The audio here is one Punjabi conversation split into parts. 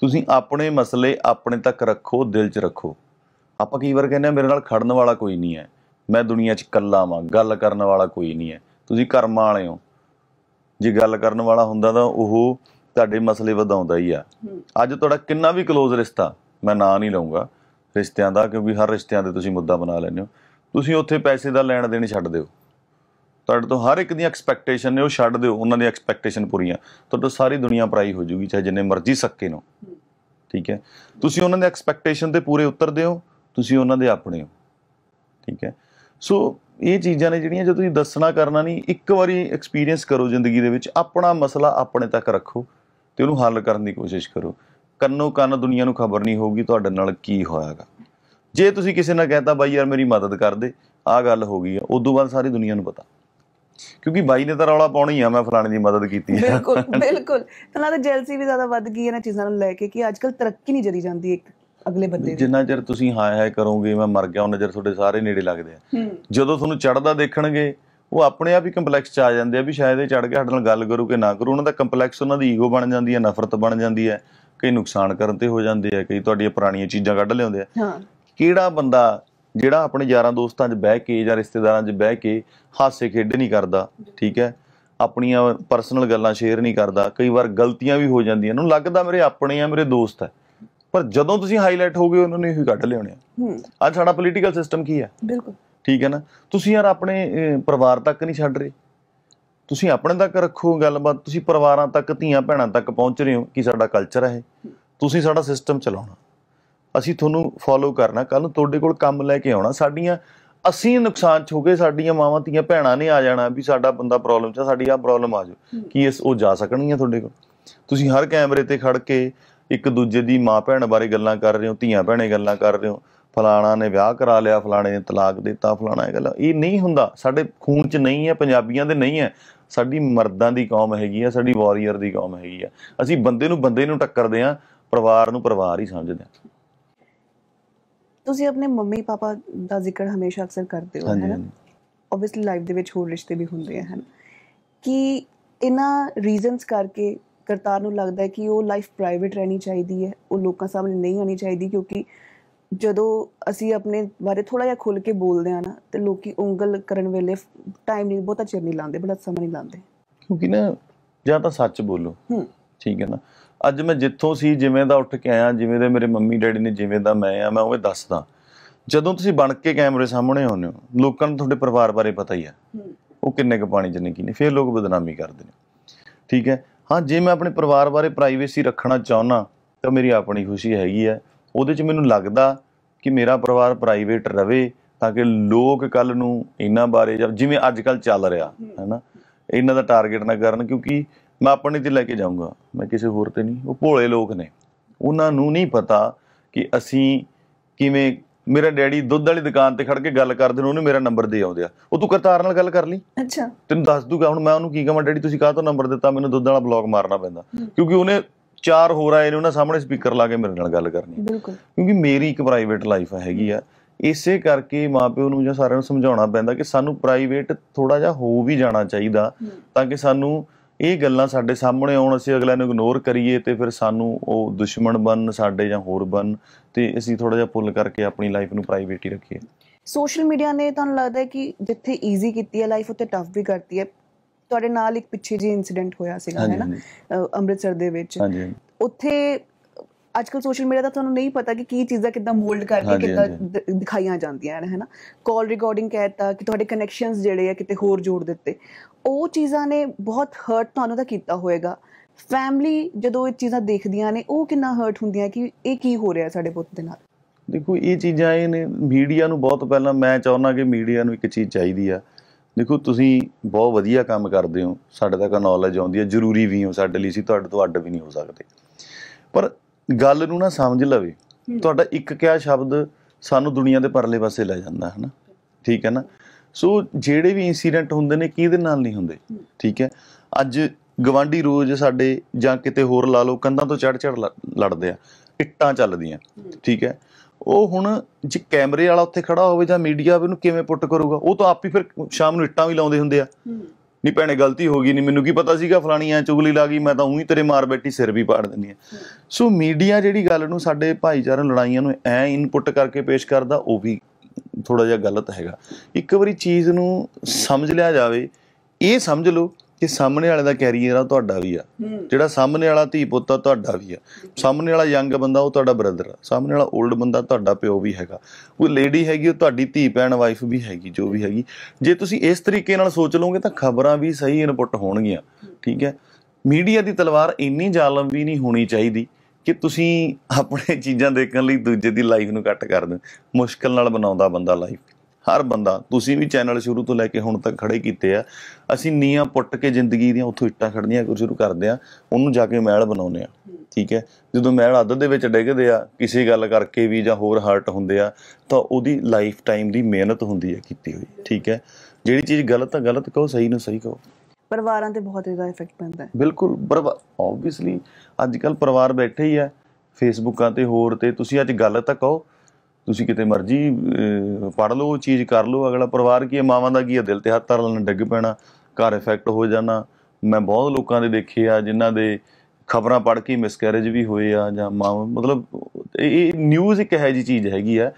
ਤੁਸੀਂ ਆਪਣੇ ਮਸਲੇ ਆਪਣੇ ਤੱਕ ਰੱਖੋ ਦਿਲ 'ਚ ਰੱਖੋ ਆਪਾਂ ਕਈ ਵਾਰ ਕਹਿੰਦੇ ਆ ਮੇਰੇ ਨਾਲ ਖੜਨ ਵਾਲਾ ਕੋਈ ਨਹੀਂ ਹੈ ਮੈਂ ਦੁਨੀਆ 'ਚ ਇਕੱਲਾ ਵਾਂ ਗੱਲ ਕਰਨ ਵਾਲਾ ਕੋਈ ਨਹੀਂ ਹੈ ਤੁਸੀਂ ਕਰਮਾਂ ਵਾਲੇ ਹੋ ਜੇ ਗੱਲ ਕਰਨ ਵਾਲਾ ਹੁੰਦਾ ਤਾਂ ਉਹ ਤੁਹਾਡੇ ਮਸਲੇ ਵਧਾਉਂਦਾ ਹੀ ਆ ਅੱਜ ਤੁਹਾਡਾ ਕਿੰਨਾ ਵੀ ক্লোਜ਼ ਰਿਸ਼ਤਾ ਮੈਂ ਨਾਂ ਨਹੀਂ ਲਵਾਂਗਾ ਰਿਸ਼ਤਿਆਂ ਦਾ ਕਿਉਂਕਿ ਹਰ ਰਿਸ਼ਤਿਆਂ ਦੇ ਤੁਸੀਂ ਮੁੱਦਾ ਬਣਾ ਲੈਂਦੇ ਹੋ ਤੁਸੀਂ ਉੱਥੇ ਪੈਸੇ ਦਾ ਲੈਣ ਦੇਣ ਛੱਡ ਦਿਓ ਤੁਹਾਡੇ ਤੋਂ ਹਰ ਇੱਕ ਦੀ ਐਕਸਪੈਕਟੇਸ਼ਨ ਨੇ ਉਹ ਛੱਡ ਦਿਓ ਉਹਨਾਂ ਦੀ ਐਕਸਪੈਕਟੇਸ਼ਨ ਪੂਰੀਆਂ ਤੁਹਾਡੇ ਸਾਰੀ ਦੁਨੀਆ ਪਰਾਈ ਹੋ ਜੂਗੀ ਚਾਹੇ ਜਿੰਨੇ ਮਰਜ਼ੀ ਸੱਕੇ ਨੂੰ ਠੀਕ ਹੈ ਤੁਸੀਂ ਉਹਨਾਂ ਦੇ ਐਕਸਪੈਕਟੇਸ਼ਨ ਤੇ ਪੂਰੇ ਉੱਤਰ ਦਿਓ ਤੁਸੀਂ ਉਹਨਾਂ ਦੇ ਆਪਣੇ ਹੋ ਠੀਕ ਹੈ ਸੋ ਇਹ ਚੀਜ਼ਾਂ ਨੇ ਜਿਹੜੀਆਂ ਜੇ ਤੁਸੀਂ ਦੱਸਣਾ ਕਰਨਾ ਨਹੀਂ ਇੱਕ ਵਾਰੀ ਐਕਸਪੀਰੀਅੰਸ ਕਰੋ ਜ਼ਿੰਦਗੀ ਦੇ ਵਿੱਚ ਆਪਣਾ ਮਸਲਾ ਆਪਣੇ ਤੱਕ ਰੱਖੋ ਤੇ ਉਹਨੂੰ ਹੱਲ ਕਰਨ ਦੀ ਕੋਸ਼ਿਸ਼ ਕਰੋ ਕੰਨੋ ਕੰਨ ਦੁਨੀਆ ਨੂੰ ਖਬਰ ਨਹੀਂ ਹੋਊਗੀ ਤੁਹਾਡੇ ਨਾਲ ਕੀ ਹੋਇਆਗਾ ਜੇ ਤੁਸੀਂ ਕਿਸੇ ਨਾਲ ਕਹਿੰਦਾ ਬਾਈ ਯਾਰ ਮੇਰੀ ਮਦਦ ਕਰ ਦੇ ਆ ਗੱਲ ਹੋ ਗਈ ਆ ਉਦੋਂ ਬਾਅਦ ਸਾਰੀ ਦੁਨੀਆ ਨੂੰ ਪਤਾ ਕਿਉਂਕਿ ਬਾਈ ਨੇ ਤਾਂ ਰੌਲਾ ਪਾਉਣੀ ਆ ਮੈਂ ਫਲਾਣੇ ਦੀ ਮਦਦ ਕੀਤੀ ਹੈ ਬਿਲਕੁਲ ਬਿਲਕੁਲ ਤਾਂ ਲੱਗਦਾ ਜੈਲਸੀ ਵੀ ਜ਼ਿਆਦਾ ਵੱਧ ਗਈ ਹੈ ਨਾ ਚੀਜ਼ਾਂ ਨੂੰ ਲੈ ਕੇ ਕਿ ਅੱਜਕੱਲ ਤਰੱਕੀ ਨਹੀਂ ਜਰੀ ਜਾਂਦੀ ਇੱਕ ਅਗਲੇ ਬੰਦੇ ਦੀ ਜਿੰਨਾ ਚਿਰ ਤੁਸੀਂ ਹਾਇ ਹਾਇ ਕਰੋਗੇ ਮੈਂ ਮਰ ਗਿਆ ਉਹਨਾਂ ਚਿਰ ਤੁਹਾਡੇ ਸਾਰੇ ਨੇੜੇ ਲੱਗਦੇ ਆ ਜਦੋਂ ਤੁਹਾਨੂੰ ਚੜਦਾ ਦੇਖਣਗੇ ਉਹ ਆਪਣੇ ਆਪ ਹੀ ਕੰਪਲੈਕਸ ਚ ਆ ਜਾਂਦੇ ਆ ਵੀ ਸ਼ਾਇਦ ਇਹ ਚੜ ਕੇ ਸਾਡੇ ਨਾਲ ਗੱਲ ਕਰੂ ਕਿ ਨਾ ਕਰੂ ਉਹਨਾਂ ਦਾ ਕੰਪਲੈਕਸ ਉਹਨਾਂ ਦੀ ਈਗੋ ਬਣ ਜਾਂਦੀ ਹੈ ਨਫ਼ਰਤ ਬਣ ਜਾਂਦੀ ਹੈ ਕਈ ਨੁਕਸਾਨ ਕਰਨ ਤੇ ਹੋ ਜਾਂਦੇ ਆ ਕਈ ਤੁਹਾਡੀਆਂ ਪੁਰਾਣੀਆਂ ਚੀਜ਼ਾਂ ਕੱਢ ਲਿਆਉਂਦੇ ਆ ਹਾਂ ਕਿਹੜਾ ਬੰਦਾ ਜਿਹੜਾ ਆਪਣੇ ਯਾਰਾਂ ਦੋਸਤਾਂ 'ਚ ਬਹਿ ਕੇ ਜਾਂ ਰਿਸ਼ਤੇਦਾਰਾਂ 'ਚ ਬਹਿ ਕੇ ਹਾਸੇ ਖੇਡ ਨਹੀਂ ਕਰਦਾ ਠੀਕ ਹੈ ਆਪਣੀਆਂ ਪਰਸਨਲ ਗੱਲਾਂ ਸ਼ੇਅਰ ਨਹੀਂ ਕਰਦਾ ਕਈ ਵਾਰ ਗਲਤੀਆਂ ਵੀ ਹੋ ਜਾਂਦੀਆਂ ਉਹਨੂੰ ਲੱਗਦਾ ਮੇਰੇ ਆਪਣੇ ਆ ਮੇਰੇ ਦੋਸਤ ਆ ਪਰ ਜਦੋਂ ਤੁਸੀਂ ਹਾਈਲਾਈਟ ਹੋਗੇ ਉਹਨਾਂ ਨੇ ਹੀ ਕੱਢ ਲਿਆਉਣੇ ਆ ਅੱਜ ਸਾਡਾ ਪੋਲੀਟੀਕਲ ਸਿਸਟਮ ਕੀ ਹੈ ਬਿਲਕੁਲ ਠੀਕ ਹੈ ਨਾ ਤੁਸੀਂ ਯਾਰ ਆਪਣੇ ਪਰਿਵਾਰ ਤੱਕ ਨਹੀਂ ਛੱਡ ਰਹੇ ਤੁਸੀਂ ਆਪਣੇ ਤੱਕ ਰੱਖੋ ਗੱਲਬਾਤ ਤੁਸੀਂ ਪਰਿਵਾਰਾਂ ਤੱਕ ਧੀਆਂ ਭੈਣਾਂ ਤੱਕ ਪਹੁੰਚ ਰਹੇ ਹੋ ਕਿ ਸਾਡਾ ਕਲਚਰ ਹੈ ਤੁਸੀਂ ਸਾਡਾ ਸਿਸਟਮ ਚਲਾਉਣਾ ਅਸੀਂ ਤੁਹਾਨੂੰ ਫੋਲੋ ਕਰਨਾ ਕੱਲ ਨੂੰ ਤੁਹਾਡੇ ਕੋਲ ਕੰਮ ਲੈ ਕੇ ਆਉਣਾ ਸਾਡੀਆਂ ਅਸੀਂ ਨੁਕਸਾਨ ਚ ਹੋ ਗਏ ਸਾਡੀਆਂ ਮਾਵਾਂ ਧੀਆਂ ਭੈਣਾਂ ਨੇ ਆ ਜਾਣਾ ਵੀ ਸਾਡਾ ਬੰਦਾ ਪ੍ਰੋਬਲਮ ਚ ਸਾਡੀ ਆ ਪ੍ਰੋਬਲਮ ਆ ਜਾਓ ਕੀ ਇਸ ਉਹ ਜਾ ਸਕਣਗੀਆਂ ਤੁਹਾਡੇ ਕੋਲ ਤੁਸੀਂ ਹਰ ਕੈਮਰੇ ਤੇ ਖੜ ਕੇ ਇੱਕ ਦੂਜੇ ਦੀ ਮਾਂ ਭੈਣ ਬਾਰੇ ਗੱਲਾਂ ਕਰ ਰਹੇ ਹੋ ਧੀਆਂ ਭੈਣੇ ਗੱਲਾਂ ਕਰ ਰਹੇ ਹੋ ਫਲਾਣਾ ਨੇ ਵਿਆਹ ਕਰਾ ਲਿਆ ਫਲਾਣੇ ਨੇ ਤਲਾਕ ਦਿੱਤਾ ਫਲਾਣਾ ਇਹ ਗੱਲ ਇਹ ਨਹੀਂ ਹੁੰਦਾ ਸਾਡੇ ਖੂਨ 'ਚ ਨਹੀਂ ਹੈ ਪੰਜਾਬੀਆਂ ਦੇ ਨਹੀਂ ਹੈ ਸਾਡੀ ਮਰਦਾਂ ਦੀ ਕੌਮ ਹੈਗੀ ਆ ਸਾਡੀ ਵਾਰੀਅਰ ਦੀ ਕੌਮ ਹੈਗੀ ਆ ਅਸੀਂ ਬੰਦੇ ਨੂੰ ਬੰਦੇ ਨੂੰ ਟੱਕਰਦੇ ਆ ਪਰਿਵਾਰ ਨੂੰ ਪਰਿਵਾਰ ਹੀ ਸਮਝਦੇ ਆ ਤੁਸੀਂ ਆਪਣੇ ਮੰਮੀ ਪਾਪਾ ਦਾ ਜ਼ਿਕਰ ਹਮੇਸ਼ਾ ਅਕਸਰ ਕਰਦੇ ਹੋ ਹੈ ਨਾ ਆਬਵੀਅਸਲੀ ਲਾਈਫ ਦੇ ਵਿੱਚ ਹੋਰ ਰਿਸ਼ਤੇ ਵੀ ਹੁੰਦੇ ਹਨ ਕਿ ਇਹਨਾਂ ਰੀਜ਼ਨਸ ਕਰਕੇ ਕਰਤਾਰ ਨੂੰ ਲੱਗਦਾ ਹੈ ਕਿ ਉਹ ਲਾਈਫ ਪ੍ਰਾਈਵੇਟ ਰਹਿਣੀ ਚਾਹੀਦੀ ਹੈ ਉਹ ਲੋਕਾਂ ਸਾਹਮਣੇ ਨਹੀਂ ਆਣੀ ਚਾਹੀਦੀ ਕਿਉਂਕਿ ਜਦੋਂ ਅਸੀਂ ਆਪਣੇ ਬਾਰੇ ਥੋੜਾ ਜਿਹਾ ਖੁੱਲ ਕੇ ਬੋਲਦੇ ਆ ਨਾ ਤੇ ਲੋਕੀ ਉਂਗਲ ਕਰਨ ਵੇਲੇ ਟਾਈਮ ਨਹੀਂ ਬਹੁਤਾ ਚਿਰ ਨਹੀਂ ਲਾਉਂਦੇ ਬੜਾ ਸਮਾਂ ਨਹੀਂ ਲਾਉਂਦੇ ਕਿਉਂਕਿ ਨਾ ਜਾਂ ਤਾਂ ਸੱਚ ਬੋਲੋ ਹੂੰ ਠੀਕ ਹੈ ਨਾ ਅੱਜ ਮੈਂ ਜਿੱਥੋਂ ਸੀ ਜਿਵੇਂ ਦਾ ਉੱਠ ਕੇ ਆਇਆ ਜਿਵੇਂ ਦੇ ਮੇਰੇ ਮੰਮੀ ਡੈਡੀ ਨੇ ਜਿਵੇਂ ਦਾ ਮੈਂ ਆ ਮੈਂ ਉਹ ਦੱਸਦਾ ਜਦੋਂ ਤੁਸੀਂ ਬਣ ਕੇ ਕੈਮਰੇ ਸਾਹਮਣੇ ਆਉਂਦੇ ਹੋ ਲੋਕਾਂ ਨੂੰ ਤੁਹਾਡੇ ਪਰਿਵਾਰ ਬਾਰੇ ਪਤਾ ਹੀ ਆ ਉਹ ਕਿੰਨੇ ਕੁ ਪਾਣੀ ਚ ਨੇ ਕੀ ਨੇ ਫਿਰ ਲੋਕ ਬਦਨਾਮੀ ਕਰਦੇ ਨੇ ਠੀਕ ਹੈ ਹਾਂ ਜੇ ਮੈਂ ਆਪਣੇ ਪਰਿਵਾਰ ਬਾਰੇ ਪ੍ਰਾਈਵੇਸੀ ਰੱਖਣਾ ਚਾਹੁੰਨਾ ਤਾਂ ਮੇਰੀ ਆਪਣੀ ਖੁਸ਼ੀ ਹੈਗੀ ਹੈ ਉਹਦੇ ਚ ਮੈਨੂੰ ਲੱਗਦਾ ਕਿ ਮੇਰਾ ਪਰਿਵਾਰ ਪ੍ਰਾਈਵੇਟ ਰਵੇ ਤਾਂ ਕਿ ਲੋਕ ਕੱਲ ਨੂੰ ਇਹਨਾਂ ਬਾਰੇ ਜਿਵੇਂ ਅੱਜ ਕੱਲ ਚੱਲ ਰਿਹਾ ਹੈ ਨਾ ਇਹਨਾਂ ਦਾ ਟਾਰਗੇਟ ਨਾ ਕਰਨ ਕਿਉਂਕਿ ਮੈਂ ਆਪਣੇ ਤੇ ਲੈ ਕੇ ਜਾਊਂਗਾ ਮੈਂ ਕਿਸੇ ਹੋਰ ਤੇ ਨਹੀਂ ਉਹ ਭੋਲੇ ਲੋਕ ਨੇ ਉਹਨਾਂ ਨੂੰ ਨਹੀਂ ਪਤਾ ਕਿ ਅਸੀਂ ਕਿਵੇਂ ਮੇਰਾ ਡੈਡੀ ਦੁੱਧ ਵਾਲੀ ਦੁਕਾਨ ਤੇ ਖੜ ਕੇ ਗੱਲ ਕਰਦੇ ਨੇ ਉਹਨੇ ਮੇਰਾ ਨੰਬਰ ਦੇ ਆਉਂਦਿਆ ਉਹ ਤੂੰ ਕਰਤਾਰ ਨਾਲ ਗੱਲ ਕਰ ਲਈ ਅੱਛਾ ਤੈਨੂੰ ਦੱਸ ਦੂਗਾ ਹੁਣ ਮੈਂ ਉਹਨੂੰ ਕੀ ਕਹਾਂ ਡੈਡੀ ਤੁਸੀਂ ਕਾਹ ਤੋਂ ਨੰਬਰ ਦਿੱਤਾ ਮੈਨੂੰ ਦੁੱਧ ਵਾਲਾ ਬਲੌਗ ਮਾਰਨਾ ਪੈਂਦਾ ਕਿਉਂਕਿ ਉਹਨੇ ਚਾਰ ਹੋਰ ਆਏ ਨੇ ਉਹਨਾਂ ਸਾਹਮਣੇ ਸਪੀਕਰ ਲਾ ਕੇ ਮੇਰੇ ਨਾਲ ਗੱਲ ਕਰਨੀ ਬਿਲਕੁਲ ਕਿਉਂਕਿ ਮੇਰੀ ਇੱਕ ਪ੍ਰਾਈਵੇਟ ਲਾਈਫ ਹੈਗੀ ਆ ਇਸੇ ਕਰਕੇ ਮਾਪਿਓ ਨੂੰ ਜਾਂ ਸਾਰਿਆਂ ਨੂੰ ਸਮਝਾਉਣਾ ਪੈਂਦਾ ਕਿ ਸਾਨੂੰ ਪ੍ਰਾਈਵੇਟ ਥੋੜਾ ਜਿਹਾ ਹੋ ਵੀ ਜਾਣਾ ਚਾਹੀਦਾ ਤਾਂ ਕਿ ਸਾਨੂੰ ਇਹ ਗੱਲਾਂ ਸਾਡੇ ਸਾਹਮਣੇ ਆਉਣ ਅਸੀਂ ਅਗਲਿਆਂ ਨੂੰ ਇਗਨੋਰ ਕਰੀਏ ਤੇ ਫਿਰ ਸਾਨੂੰ ਉਹ ਦੁਸ਼ਮਣ ਬਣ ਸਾਡੇ ਜਾਂ ਹੋਰ ਬਣ ਤੇ ਅਸੀਂ ਥੋੜਾ ਜਿਹਾ ਪੁੱਲ ਕਰਕੇ ਆਪਣੀ ਲਾਈਫ ਨੂੰ ਪ੍ਰਾਈਵੇਟ ਹੀ ਰੱਖੀਏ ਸੋਸ਼ਲ ਮੀਡੀਆ ਨੇ ਤੁਹਾਨੂੰ ਲੱਗਦਾ ਹੈ ਕਿ ਜਿੱਥੇ ਈਜ਼ੀ ਕੀਤੀ ਹੈ ਲਾਈਫ ਉੱਤੇ ਟਫ ਵੀ ਕਰਤੀ ਹੈ ਤੁਹਾਡੇ ਨਾਲ ਇੱਕ ਪਿੱਛੇ ਜੀ ਇਨਸੀਡੈਂਟ ਹੋਇਆ ਸੀਗਾ ਹੈ ਨਾ ਅੰਮ੍ਰਿਤਸਰ ਦੇ ਵਿੱਚ ਉੱਥੇ ਅੱਜਕੱਲ ਸੋਸ਼ਲ ਮੀਡੀਆ ਦਾ ਤੁਹਾਨੂੰ ਨਹੀਂ ਪਤਾ ਕਿ ਕੀ ਚੀਜ਼ਾਂ ਕਿੱਦਾਂ ਮੋਲਡ ਕਰਕੇ ਕਿੱਦਾਂ ਦਿਖਾਈਆਂ ਜਾਂਦੀਆਂ ਹਨ ਹੈਨਾ ਕਾਲ ਰਿਕਾਰਡਿੰਗ ਕਹਿਤਾ ਕਿ ਤੁਹਾਡੇ ਕਨੈਕਸ਼ਨਸ ਜਿਹੜੇ ਆ ਕਿਤੇ ਹੋਰ ਜੋੜ ਦਿੱਤੇ ਉਹ ਚੀਜ਼ਾਂ ਨੇ ਬਹੁਤ ਹਰਟ ਤੁਹਾਨੂੰ ਦਾ ਕੀਤਾ ਹੋਏਗਾ ਫੈਮਿਲੀ ਜਦੋਂ ਇਹ ਚੀਜ਼ਾਂ ਦੇਖਦੀਆਂ ਨੇ ਉਹ ਕਿੰਨਾ ਹਰਟ ਹੁੰਦੀਆਂ ਕਿ ਇਹ ਕੀ ਹੋ ਰਿਹਾ ਸਾਡੇ ਪੁੱਤ ਦੇ ਨਾਲ ਦੇਖੋ ਇਹ ਚੀਜ਼ਾਂ ਇਹ ਨੇ ਮੀਡੀਆ ਨੂੰ ਬਹੁਤ ਪਹਿਲਾਂ ਮੈਂ ਚਾਹੁੰਦਾ ਕਿ ਮੀਡੀਆ ਨੂੰ ਇੱਕ ਚੀਜ਼ ਚਾਹੀਦੀ ਆ ਦੇਖੋ ਤੁਸੀਂ ਬਹੁਤ ਵਧੀਆ ਕੰਮ ਕਰਦੇ ਹੋ ਸਾਡੇ ਤੱਕ ਨੌਲੇਜ ਆਉਂਦੀ ਹੈ ਜ਼ਰੂਰੀ ਵੀ ਹੋ ਸਾਡੇ ਲਈ ਸੀ ਤੁਹਾਡੇ ਤੋਂ ਅੱਡ ਵੀ ਨਹੀਂ ਹੋ ਸਕਦੇ ਪਰ ਗੱਲ ਨੂੰ ਨਾ ਸਮਝ ਲਵੇ ਤੁਹਾਡਾ ਇੱਕ ਕਿਆ ਸ਼ਬਦ ਸਾਨੂੰ ਦੁਨੀਆ ਦੇ ਪਰਲੇ ਪਾਸੇ ਲੈ ਜਾਂਦਾ ਹੈ ਨਾ ਠੀਕ ਹੈ ਨਾ ਸੋ ਜਿਹੜੇ ਵੀ ਇਨਸੀਡੈਂਟ ਹੁੰਦੇ ਨੇ ਕਿਹਦੇ ਨਾਲ ਨਹੀਂ ਹੁੰਦੇ ਠੀਕ ਹੈ ਅੱਜ ਗਵਾਂਢੀ ਰੋਜ਼ ਸਾਡੇ ਜਾਂ ਕਿਤੇ ਹੋਰ ਲਾ ਲੋ ਕੰਧਾਂ ਤੋਂ ਚੜ ਚੜ ਲੜਦੇ ਆ ਇੱਟਾਂ ਚੱਲਦੀਆਂ ਠੀਕ ਹੈ ਉਹ ਹੁਣ ਜੇ ਕੈਮਰੇ ਵਾਲਾ ਉੱਥੇ ਖੜਾ ਹੋਵੇ ਜਾਂ ਮੀਡੀਆ ਉਹਨੂੰ ਕਿਵੇਂ ਪੁੱਟ ਕਰੂਗਾ ਉਹ ਤਾਂ ਆਪ ਹੀ ਫਿਰ ਸ਼ਾਮ ਨੂੰ ਇੱਟਾਂ ਵੀ ਲਾਉਂਦੇ ਹੁੰਦੇ ਆ ਨੀ ਭੈਣੇ ਗਲਤੀ ਹੋ ਗਈ ਨਹੀਂ ਮੈਨੂੰ ਕੀ ਪਤਾ ਸੀਗਾ ਫਲਾਣੀ ਐ ਚੁਗਲੀ ਲਾ ਗਈ ਮੈਂ ਤਾਂ ਉਹੀ ਤੇਰੇ ਮਾਰ ਬੈਠੀ ਸਿਰ ਵੀ ਪਾੜ ਦਿੰਦੀ ਐ ਸੋ ਮੀਡੀਆ ਜਿਹੜੀ ਗੱਲ ਨੂੰ ਸਾਡੇ ਭਾਈਚਾਰਕ ਲੜਾਈਆਂ ਨੂੰ ਐ ਇਨਪੁੱਟ ਕਰਕੇ ਪੇਸ਼ ਕਰਦਾ ਉਹ ਵੀ ਥੋੜਾ ਜਿਹਾ ਗਲਤ ਹੈਗਾ ਇੱਕ ਵਾਰੀ ਚੀਜ਼ ਨੂੰ ਸਮਝ ਲਿਆ ਜਾਵੇ ਇਹ ਸਮਝ ਲਓ ਕਿ ਸਾਹਮਣੇ ਵਾਲੇ ਦਾ ਕੈਰੀਅਰ ਆ ਤੁਹਾਡਾ ਵੀ ਆ ਜਿਹੜਾ ਸਾਹਮਣੇ ਵਾਲਾ ਧੀ ਪੁੱਤ ਆ ਤੁਹਾਡਾ ਵੀ ਆ ਸਾਹਮਣੇ ਵਾਲਾ ਯੰਗ ਬੰਦਾ ਉਹ ਤੁਹਾਡਾ ਬ੍ਰਦਰ ਆ ਸਾਹਮਣੇ ਵਾਲਾ 올ਡ ਬੰਦਾ ਤੁਹਾਡਾ ਪਿਓ ਵੀ ਹੈਗਾ ਕੋਈ ਲੇਡੀ ਹੈਗੀ ਉਹ ਤੁਹਾਡੀ ਧੀ ਭੈਣ ਵਾਈਫ ਵੀ ਹੈਗੀ ਜੋ ਵੀ ਹੈਗੀ ਜੇ ਤੁਸੀਂ ਇਸ ਤਰੀਕੇ ਨਾਲ ਸੋਚ ਲਓਗੇ ਤਾਂ ਖਬਰਾਂ ਵੀ ਸਹੀ ਇਨਪੁਟ ਹੋਣਗੀਆਂ ਠੀਕ ਹੈ ਮੀਡੀਆ ਦੀ ਤਲਵਾਰ ਇੰਨੀ ਜ਼ਾਲਮ ਵੀ ਨਹੀਂ ਹੋਣੀ ਚਾਹੀਦੀ ਕਿ ਤੁਸੀਂ ਆਪਣੇ ਚੀਜ਼ਾਂ ਦੇਖਣ ਲਈ ਦੂਜੇ ਦੀ ਲਾਈਫ ਨੂੰ ਕੱਟ ਕਰ ਦਿਓ ਮੁਸ਼ਕਲ ਨਾਲ ਬਣਾਉਂਦਾ ਬੰਦਾ ਲਾਈਫ ਹਰ ਬੰਦਾ ਤੁਸੀਂ ਵੀ ਚੈਨਲ ਸ਼ੁਰੂ ਤੋਂ ਲੈ ਕੇ ਹੁਣ ਤੱਕ ਖੜੇ ਕੀਤੇ ਆ ਅਸੀਂ ਨੀਆਂ ਪੁੱਟ ਕੇ ਜ਼ਿੰਦਗੀ ਦੀਆਂ ਉੱਥੋਂ ਇੱਟਾਂ ਖੜਨੀਆਂ ਕੋਈ ਸ਼ੁਰੂ ਕਰਦੇ ਆ ਉਹਨੂੰ ਜਾ ਕੇ ਮਹਿਲ ਬਣਾਉਂਦੇ ਆ ਠੀਕ ਹੈ ਜਦੋਂ ਮਹਿਲ ਅੱਧ ਦੇ ਵਿੱਚ ਡਿੱਗਦੇ ਆ ਕਿਸੇ ਗੱਲ ਕਰਕੇ ਵੀ ਜਾਂ ਹੋਰ ਹਰਟ ਹੁੰਦੇ ਆ ਤਾਂ ਉਹਦੀ ਲਾਈਫ ਟਾਈਮ ਦੀ ਮਿਹਨਤ ਹੁੰਦੀ ਹੈ ਕੀਤੀ ਹੋਈ ਠੀਕ ਹੈ ਜਿਹੜੀ ਚੀਜ਼ ਗਲਤ ਆ ਗਲਤ ਕਹੋ ਸਹੀ ਨੂੰ ਸਹੀ ਕਹੋ ਪਰਿਵਾਰਾਂ ਤੇ ਬਹੁਤ ਇਹਦਾ ਇਫੈਕਟ ਪੈਂਦਾ ਹੈ ਬਿਲਕੁਲ ਪਰਿਵਾਰ ਆਬਵੀਅਸਲੀ ਅੱਜ ਕੱਲ ਪਰਿਵਾਰ ਬੈਠੇ ਹੀ ਆ ਫੇਸਬੁੱਕਾਂ ਤੇ ਹੋਰ ਤੇ ਤੁਸੀਂ ਅੱਜ ਗੱਲ ਤਾਂ ਕਹੋ ਤੁਸੀਂ ਕਿਤੇ ਮਰਜ਼ੀ ਪੜ ਲਓ ਚੀਜ਼ ਕਰ ਲਓ ਅਗਲਾ ਪਰਿਵਾਰ ਕੀ ਹੈ ਮਾਵਾਂ ਦਾ ਕੀ ਹੈ ਦਿਲ ਤੇ ਹੱਥ ਨਾਲ ਡਿੱਗ ਪੈਣਾ ਘਰ ਇਫੈਕਟ ਹੋ ਜਾਣਾ ਮੈਂ ਬਹੁਤ ਲੋਕਾਂ ਦੇ ਦੇਖੇ ਆ ਜਿਨ੍ਹਾਂ ਦੇ ਖਬਰਾਂ ਪੜ ਕੇ ਮਿਸਕੈਰੇਜ ਵੀ ਹੋਏ ਆ ਜਾਂ ਮਤਲਬ ਇਹ ਨਿਊਜ਼ ਇੱਕ ਹੈ ਜੀ ਚੀਜ਼ ਹੈਗੀ ਆ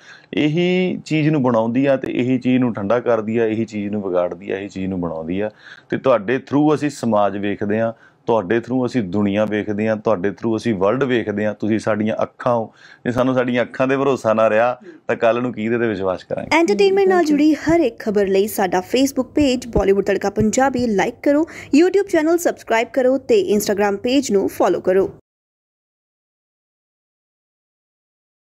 ਇਹੀ ਚੀਜ਼ ਨੂੰ ਬਣਾਉਂਦੀ ਆ ਤੇ ਇਹੀ ਚੀਜ਼ ਨੂੰ ਠੰਡਾ ਕਰਦੀ ਆ ਇਹੀ ਚੀਜ਼ ਨੂੰ ਵਿਗਾੜਦੀ ਆ ਇਹੀ ਚੀਜ਼ ਨੂੰ ਬਣਾਉਂਦੀ ਆ ਤੇ ਤੁਹਾਡੇ ਥਰੂ ਅਸੀਂ ਸਮਾਜ ਵੇਖਦੇ ਆ ਤੁਹਾਡੇ ਥਰੂ ਅਸੀਂ ਦੁਨੀਆ ਵੇਖਦੇ ਹਾਂ ਤੁਹਾਡੇ ਥਰੂ ਅਸੀਂ ਵਰਲਡ ਵੇਖਦੇ ਹਾਂ ਤੁਸੀਂ ਸਾਡੀਆਂ ਅੱਖਾਂ ਹੋ ਜੇ ਸਾਨੂੰ ਸਾਡੀਆਂ ਅੱਖਾਂ ਦੇ ਭਰੋਸਾ ਨਾ ਰਿਹਾ ਤਾਂ ਕੱਲ ਨੂੰ ਕੀ ਦੇ ਤੇ ਵਿਸ਼ਵਾਸ ਕਰਾਂਗੇ ਐਂਟਰਟੇਨਮੈਂਟ ਨਾਲ ਜੁੜੀ ਹਰ ਇੱਕ ਖਬਰ ਲਈ ਸਾਡਾ Facebook page Bollywood Tadka Punjabi like ਕਰੋ YouTube ਚੈਨਲ ਸਬਸਕ੍ਰਾਈਬ ਕਰੋ ਤੇ Instagram ਪੇਜ ਨੂੰ ਫੋਲੋ ਕਰੋ